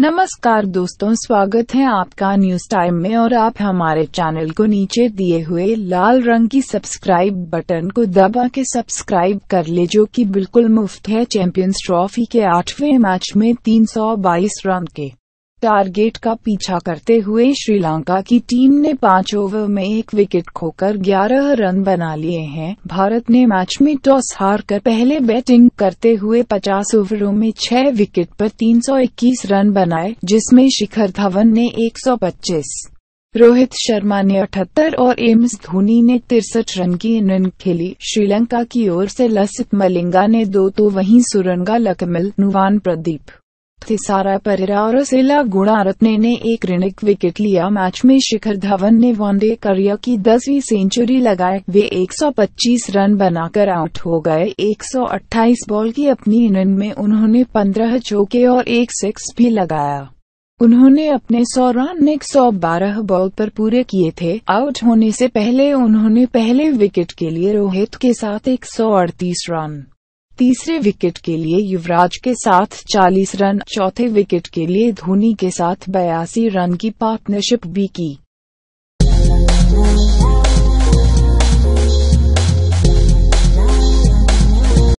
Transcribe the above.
नमस्कार दोस्तों स्वागत है आपका न्यूज टाइम में और आप हमारे चैनल को नीचे दिए हुए लाल रंग की सब्सक्राइब बटन को दबा के सब्सक्राइब कर ले जो कि बिल्कुल मुफ्त है चैंपियंस ट्रॉफी के आठवें मैच में 322 रन के टारगेट का पीछा करते हुए श्रीलंका की टीम ने पांच ओवर में एक विकेट खोकर 11 रन बना लिए हैं भारत ने मैच में टॉस हार कर पहले बैटिंग करते हुए 50 ओवरों में छह विकेट पर 321 रन बनाए जिसमें शिखर धवन ने 125, रोहित शर्मा ने अठहत्तर और एम्स धोनी ने तिरसठ रन की इनिंग खेली श्रीलंका की ओर से लसित मलिंगा ने दो तो वहीं सुरंगा लकमल नुवान प्रदीप थिसारा परेरा और सिला गुणारत्ने ने एक ऋणिक विकेट लिया मैच में शिखर धवन ने वनडे करियर की दसवीं सेंचुरी लगाए वे 125 रन बनाकर आउट हो गए 128 बॉल की अपनी इनिंग में उन्होंने 15 चौके और एक सिक्स भी लगाया उन्होंने अपने सौ रन एक सौ बारह बॉल पर पूरे किए थे आउट होने से पहले उन्होंने पहले विकेट के लिए रोहित के साथ एक रन तीसरे विकेट के लिए युवराज के साथ 40 रन चौथे विकेट के लिए धोनी के साथ बयासी रन की पार्टनरशिप भी की